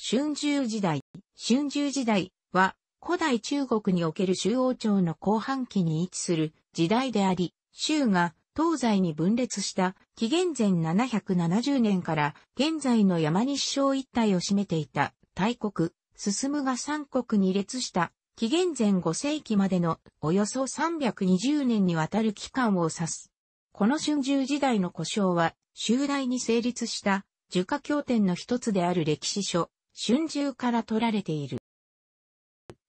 春秋時代、春秋時代は古代中国における周王朝の後半期に位置する時代であり、周が東西に分裂した紀元前770年から現在の山西省一帯を占めていた大国、進むが三国に列した紀元前5世紀までのおよそ320年にわたる期間を指す。この春秋時代の故障は、襲代に成立した儒家経典の一つである歴史書、春秋から取られている。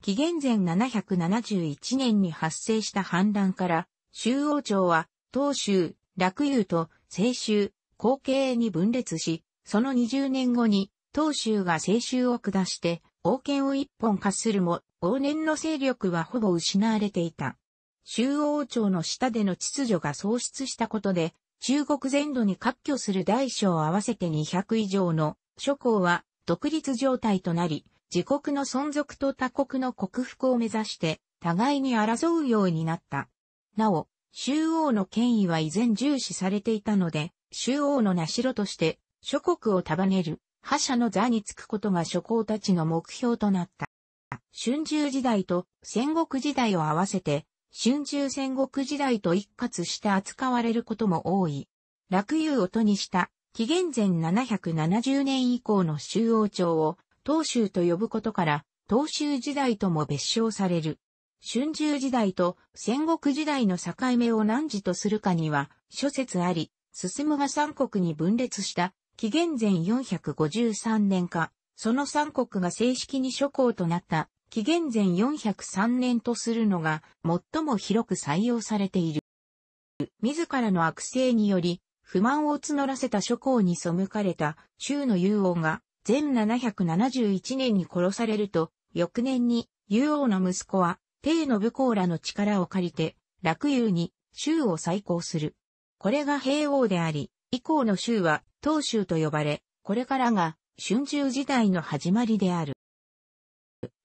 紀元前771年に発生した反乱から、周王朝は、東州、洛遊と西州、後継に分裂し、その20年後に、東州が西州を下して、王権を一本化するも、往年の勢力はほぼ失われていた。周王朝の下での秩序が喪失したことで、中国全土に割拠する大小合わせて200以上の諸侯は独立状態となり、自国の存続と他国の克服を目指して、互いに争うようになった。なお、中王の権威は依然重視されていたので、中王の名城として、諸国を束ねる、覇者の座につくことが諸侯たちの目標となった。春秋時代と戦国時代を合わせて、春秋戦国時代と一括して扱われることも多い。落遊を音にした紀元前770年以降の周王朝を東州と呼ぶことから、東州時代とも別称される。春秋時代と戦国時代の境目を何時とするかには諸説あり、進むが三国に分裂した紀元前453年か、その三国が正式に諸侯となった紀元前403年とするのが最も広く採用されている。自らの悪性により不満を募らせた諸侯に背かれた周の雄王が、全771年に殺されると、翌年に、雄王の息子は、帝の武功らの力を借りて、楽友に、州を再興する。これが平王であり、以降の州は、東州と呼ばれ、これからが、春秋時代の始まりである。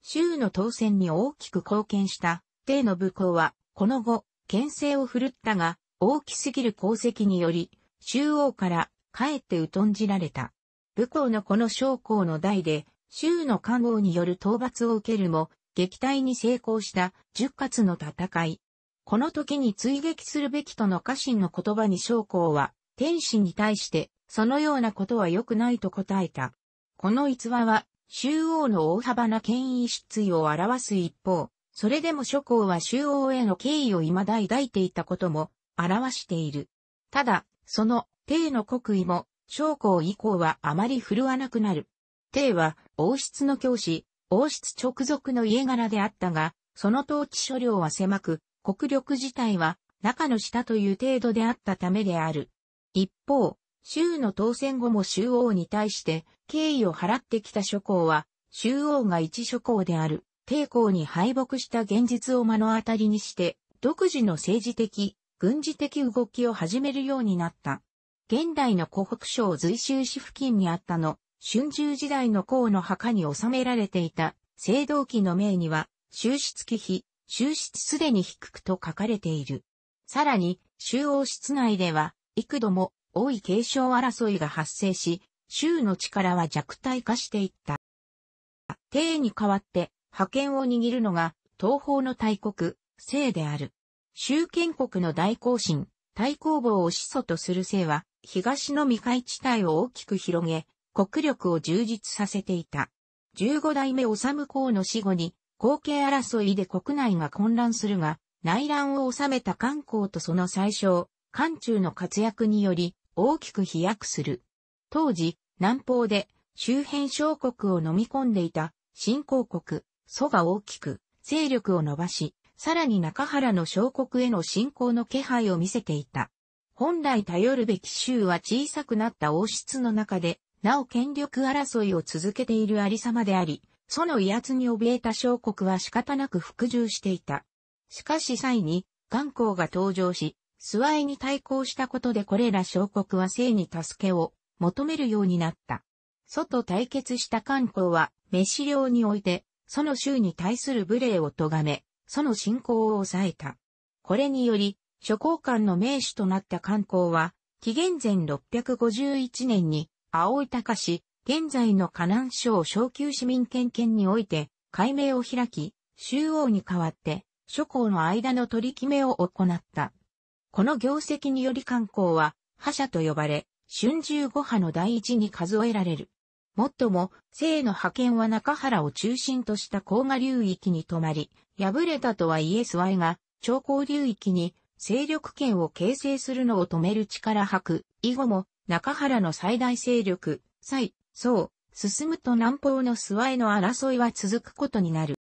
州の当選に大きく貢献した、帝の武功は、この後、牽制を振るったが、大きすぎる功績により、中央から帰って疎んじられた。武功のこの将校の代で、州の官王による討伐を受けるも、撃退に成功した十活の戦い。この時に追撃するべきとの家臣の言葉に将校は、天使に対して、そのようなことは良くないと答えた。この逸話は、周王の大幅な権威失墜を表す一方、それでも諸侯は周王への敬意を未だ抱いていたことも表している。ただ、その、帝の国威も、将校以降はあまり振るわなくなる。帝は、王室の教師、王室直属の家柄であったが、その統治所領は狭く、国力自体は、中の下という程度であったためである。一方、州の当選後も州王に対して敬意を払ってきた諸侯は、州王が一諸侯である、帝侯に敗北した現実を目の当たりにして、独自の政治的、軍事的動きを始めるようになった。現代の湖北省随州市付近にあったの、春秋時代の孔の墓に収められていた、青銅器の名には、終出忌比、収出すでに低くと書かれている。さらに、中央室内では、幾度も、多い継承争いが発生し、州の力は弱体化していった。帝に代わって、覇権を握るのが、東方の大国、聖である。周建国の大行進、大公望を始祖とする姓は、東の未開地帯を大きく広げ、国力を充実させていた。十五代目治公の死後に、後継争いで国内が混乱するが、内乱を治めた漢公とその最小、漢中の活躍により、大きく飛躍する。当時、南方で、周辺小国を飲み込んでいた、新興国、蘇が大きく、勢力を伸ばし、さらに中原の小国への侵攻の気配を見せていた。本来頼るべき州は小さくなった王室の中で、なお権力争いを続けているありさまであり、その威圧に怯えた小国は仕方なく服従していた。しかし際に、元寇が登場し、諏訪に対抗したことでこれら小国は生に助けを求めるようになった。祖と対決した元寇は、飯領において、その州に対する無礼を咎め、その進行を抑えた。これにより、諸侯官の名手となった観光は、紀元前651年に、青井隆氏、現在の河南省小級市民権権において、改名を開き、州王に代わって、諸侯の間の取り決めを行った。この業績により観光は、覇者と呼ばれ、春秋五派の第一に数えられる。もっとも、姓の派遣は中原を中心とした甲賀流域に止まり、敗れたとはいえスワイが、長江流域に勢力圏を形成するのを止める力吐く、以後も中原の最大勢力、蔡、宋、進むと南方の諏訪への争いは続くことになる。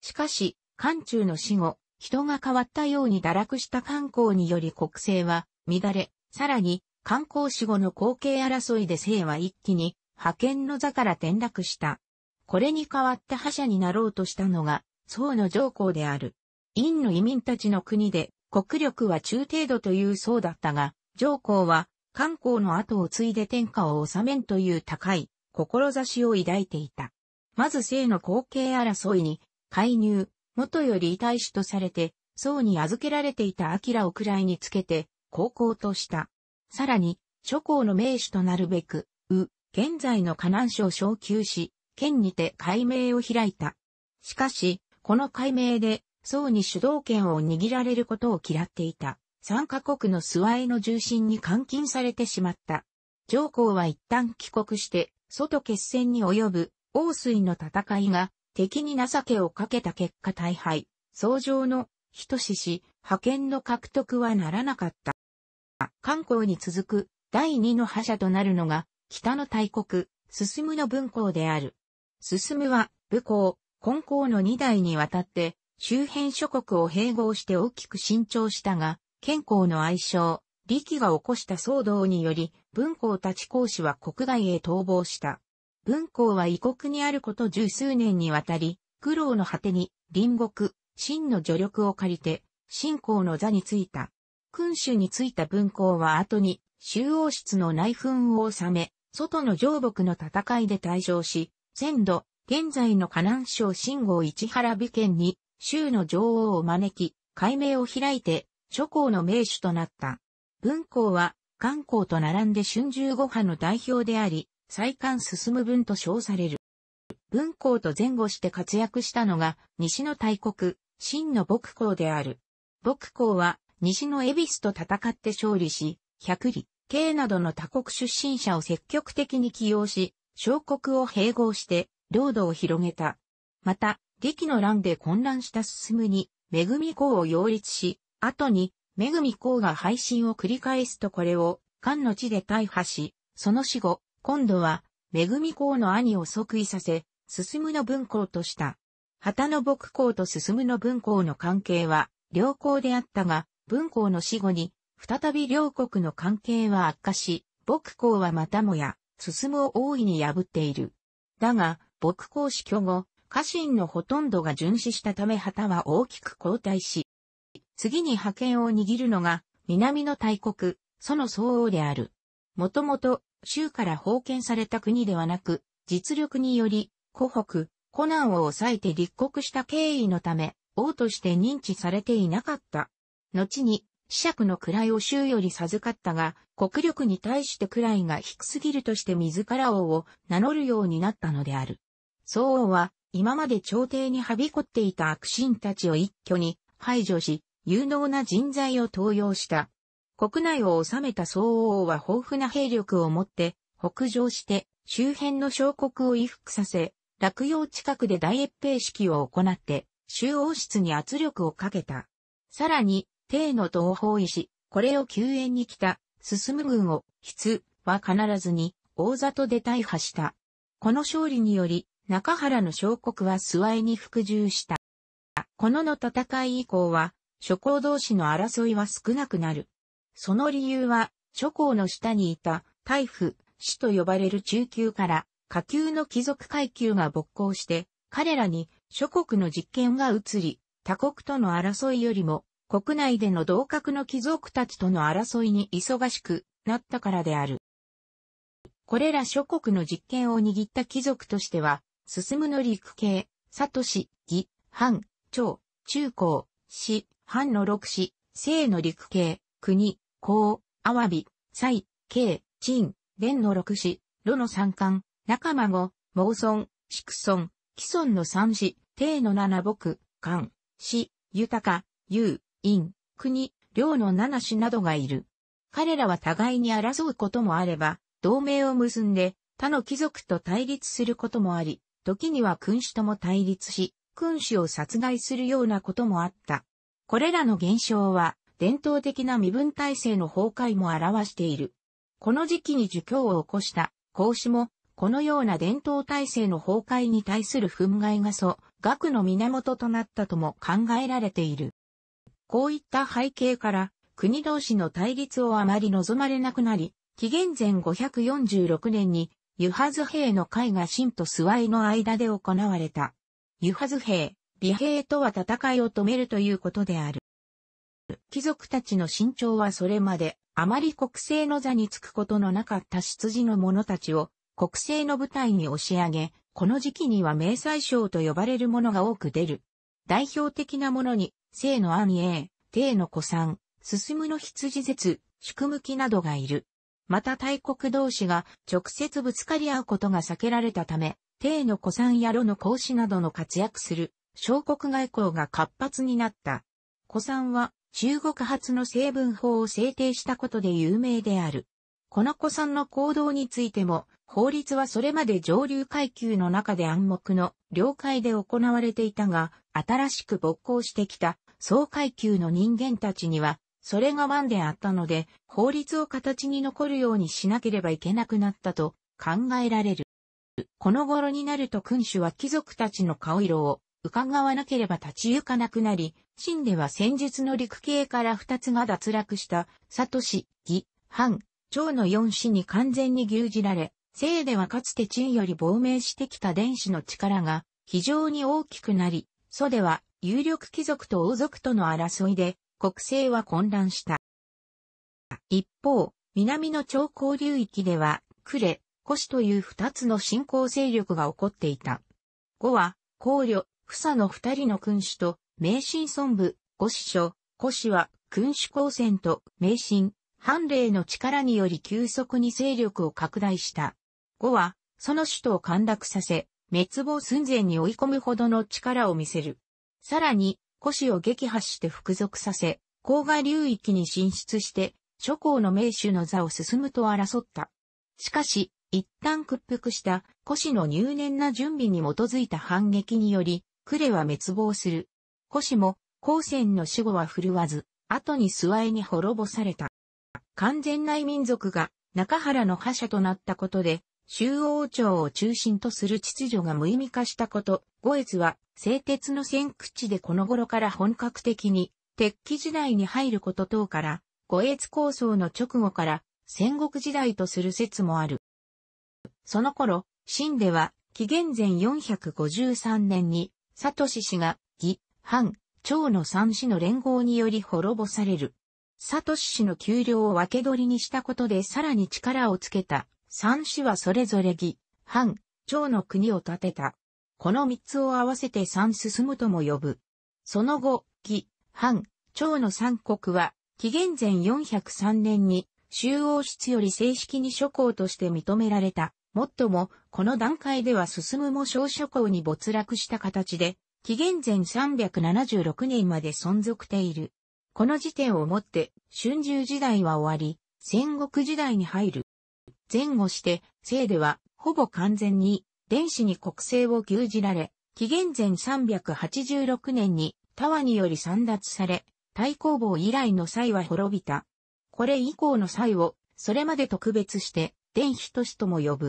しかし、漢中の死後、人が変わったように堕落した観光により国政は乱れ、さらに観光死後の後継争いで姓は一気に派遣の座から転落した。これに代わって覇者になろうとしたのが宋の上皇である。陰の移民たちの国で、国力は中程度という宋だったが、上皇は、漢皇の後を継いで天下を治めんという高い、志を抱いていた。まず姓の後継争いに、介入、元より遺体とされて、宋に預けられていた明を位につけて、高校とした。さらに、諸侯の名手となるべく、う、現在の河南省昇級し、県にて改名を開いた。しかし、この解明で、宋に主導権を握られることを嫌っていた。参カ国の諏訪への重心に監禁されてしまった。上皇は一旦帰国して、外決戦に及ぶ、王水の戦いが、敵に情けをかけた結果大敗。相乗の、人志し、派遣の獲得はならなかった。漢光に続く、第二の覇者となるのが、北の大国、進むの文皇である。進むは、武皇、根高の2代にわたって周辺諸国を併合して大きく伸長したが、健康の愛称、力が起こした騒動により、文皇たち公使は国外へ逃亡した。文皇は異国にあること十数年にわたり、苦労の果てに、隣国、真の助力を借りて、信仰の座についた。君主についた文皇は後に、周王室の内紛を収め、外の上北の戦いで退場し、先度、現在の河南省新郷市原美県に、州の女王を招き、改名を開いて、諸侯の名手となった。文校は、漢校と並んで春秋五派の代表であり、再漢進む文と称される。文校と前後して活躍したのが、西の大国、秦の牧校である。牧校は、西の恵比寿と戦って勝利し、百里、慶などの他国出身者を積極的に起用し、小国を併合して、領土を広げた。また、劇の乱で混乱した進むに、恵み公を擁立し、後に、恵み公が配信を繰り返すとこれを、漢の地で大破し、その死後、今度は、恵み公の兄を即位させ、進むの文公とした。旗の牧公と進むの文公の関係は、良好であったが、文公の死後に、再び両国の関係は悪化し、牧公はまたもや、進むを大いに破っている。だが、牧公死去後、家臣のほとんどが殉死したため旗は大きく後退し、次に覇権を握るのが、南の大国、その総王である。もともと、州から封建された国ではなく、実力により、湖北、湖南を抑えて立国した経緯のため、王として認知されていなかった。後に、子爵の位を州より授かったが、国力に対して位が低すぎるとして自ら王を名乗るようになったのである。宋王は、今まで朝廷にはびこっていた悪臣たちを一挙に排除し、有能な人材を登用した。国内を治めた宋王は豊富な兵力を持って北上して周辺の小国を威服させ、落葉近くで大越兵式を行って周王室に圧力をかけた。さらに、帝の東方医師、これを救援に来た、進む軍を、筆は必ずに、大里で大破した。この勝利により、中原の小国は諏訪に服従した。このの戦い以降は、諸侯同士の争いは少なくなる。その理由は、諸侯の下にいた、大夫、死と呼ばれる中級から、下級の貴族階級が勃興して、彼らに諸国の実権が移り、他国との争いよりも、国内での同格の貴族たちとの争いに忙しくなったからである。これら諸国の実権を握った貴族としては、進むの陸系、佐都市、義、藩、長、中高、市、藩の六市、生の陸系、国、高、阿波、蔡、慶、陳、伝の六市、炉の三冠、仲間後、毛村、市村、既村の三市、帝の七僕、官、市、豊か、優、陰、国、領の七市などがいる。彼らは互いに争うこともあれば、同盟を結んで他の貴族と対立することもあり、時には君主とも対立し、君主を殺害するようなこともあった。これらの現象は、伝統的な身分体制の崩壊も表している。この時期に儒教を起こした孔子も、このような伝統体制の崩壊に対する憤慨が祖、学の源となったとも考えられている。こういった背景から、国同士の対立をあまり望まれなくなり、紀元前546年にユハズ兵の会が秦とスワイの間で行われた。ユハズ兵、美兵とは戦いを止めるということである。貴族たちの身長はそれまで、あまり国政の座につくことのなかった出自の者たちを、国政の舞台に押し上げ、この時期には明細賞と呼ばれるものが多く出る。代表的なものに、生の安永、帝の古参、進むの羊説、宿向きなどがいる。また大国同士が直接ぶつかり合うことが避けられたため、帝の古参や炉の孔子などの活躍する、小国外交が活発になった。古参は中国発の成分法を制定したことで有名である。この古参の行動についても、法律はそれまで上流階級の中で暗黙の了解で行われていたが、新しく勃興してきた総階級の人間たちにはそれが万であったので、法律を形に残るようにしなければいけなくなったと考えられる。この頃になると君主は貴族たちの顔色を伺わなければ立ち行かなくなり、秦では戦術の陸系から二つが脱落した、里氏、義、藩、趙の四氏に完全に牛耳られ、生ではかつて陳より亡命してきた伝子の力が非常に大きくなり、祖では有力貴族と王族との争いで国政は混乱した。一方、南の長江流域では、クレ、コシという二つの新興勢力が起こっていた。後は、考慮、房の二人の君主と、名神孫部、五師書、古子は、君主公選と、名神、藩例の力により急速に勢力を拡大した。後は、その首都を陥落させ、滅亡寸前に追い込むほどの力を見せる。さらに、古史を撃破して服属させ、郊外流域に進出して、諸侯の名手の座を進むと争った。しかし、一旦屈服した古史の入念な準備に基づいた反撃により、呉は滅亡する。古史も、後専の死後は振るわず、後に諏訪に滅ぼされた。完全内民族が中原の覇者となったことで、周王朝を中心とする秩序が無意味化したこと、五越は製鉄の先駆地でこの頃から本格的に鉄器時代に入ること等から、五越構想の直後から戦国時代とする説もある。その頃、秦では紀元前453年に、サトシ氏が、義、藩、長の三氏の連合により滅ぼされる。サトシ氏の給料を分け取りにしたことでさらに力をつけた三氏はそれぞれ義、藩、長の国を建てた。この三つを合わせて三進むとも呼ぶ。その後、義、藩、長の三国は、紀元前403年に、周王室より正式に諸侯として認められた。もっとも、この段階では進むも小諸侯に没落した形で、紀元前376年まで存続ている。この時点をもって、春秋時代は終わり、戦国時代に入る。前後して、生では、ほぼ完全に、電子に国政を牛耳られ、紀元前386年に、タワにより散奪され、大公望以来の際は滅びた。これ以降の際を、それまで特別して、電子都市とも呼ぶ。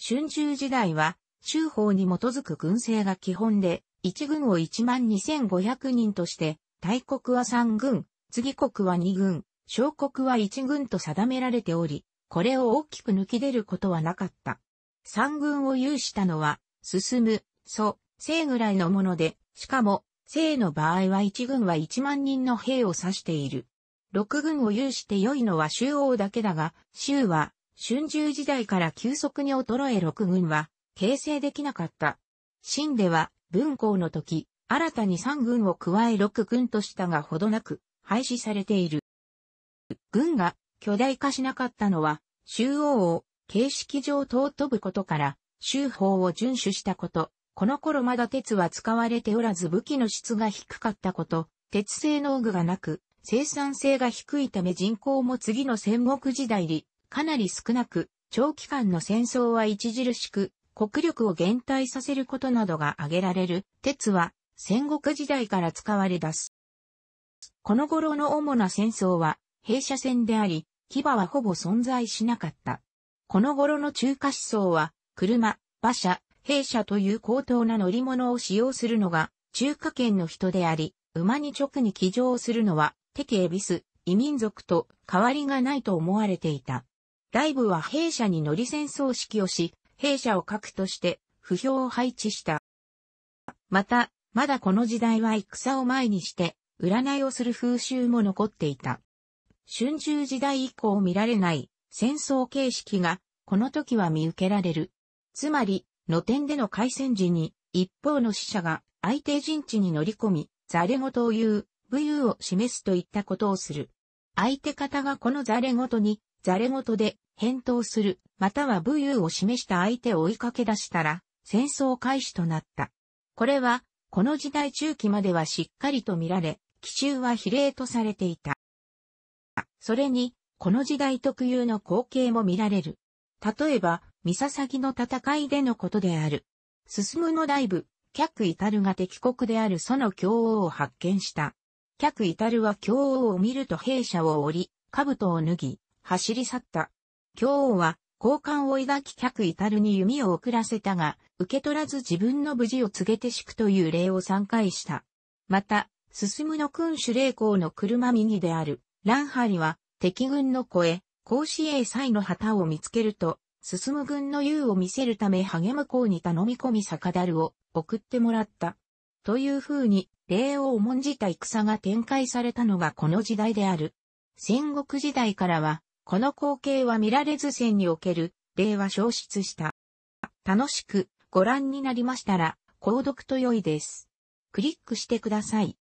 春秋時代は、州法に基づく軍政が基本で、一軍を1万2500人として、大国は3軍、次国は2軍、小国は1軍と定められており、これを大きく抜き出ることはなかった。三軍を有したのは、進む、祖、生ぐらいのもので、しかも、生の場合は一軍は一万人の兵を指している。六軍を有して良いのは周王だけだが、周は、春秋時代から急速に衰え六軍は、形成できなかった。秦では、文皇の時、新たに三軍を加え六軍としたがほどなく、廃止されている。軍が巨大化しなかったのは、中王を形式上尊ぶことから、州法を遵守したこと、この頃まだ鉄は使われておらず武器の質が低かったこと、鉄製農具がなく、生産性が低いため人口も次の戦国時代にかなり少なく、長期間の戦争は著しく、国力を減退させることなどが挙げられる、鉄は戦国時代から使われ出す。この頃の主な戦争は、弊社船であり、牙はほぼ存在しなかった。この頃の中華思想は、車、馬車、弊社という高等な乗り物を使用するのが、中華圏の人であり、馬に直に騎乗するのは、テケエビス、異民族と変わりがないと思われていた。ライブは弊社に乗り戦争式をし、弊社を核として不評を配置した。また、まだこの時代は戦を前にして、占いをする風習も残っていた。春秋時代以降見られない戦争形式がこの時は見受けられる。つまり、露天での開戦時に一方の死者が相手陣地に乗り込み、ザレ事を言う、武勇を示すといったことをする。相手方がこのザレ事に、ザレ事で返答する、または武勇を示した相手を追いかけ出したら、戦争開始となった。これは、この時代中期まではしっかりと見られ、奇襲は比例とされていた。それに、この時代特有の光景も見られる。例えば、三笹の戦いでのことである。進むのラ部、ブ、客至るが敵国であるその教王を発見した。客至るは教王を見ると兵舎を降り、兜を脱ぎ、走り去った。教王は、交換を抱き客至るに弓を送らせたが、受け取らず自分の無事を告げて敷くという礼を3回した。また、進むの君主霊公の車右である。ランハリは敵軍の声、甲子衛祭の旗を見つけると、進む軍の優を見せるため励む校に頼み込み酒樽を送ってもらった。という風に、礼を重んじた戦が展開されたのがこの時代である。戦国時代からは、この光景は見られず戦における、礼は消失した。楽しくご覧になりましたら、購読と良いです。クリックしてください。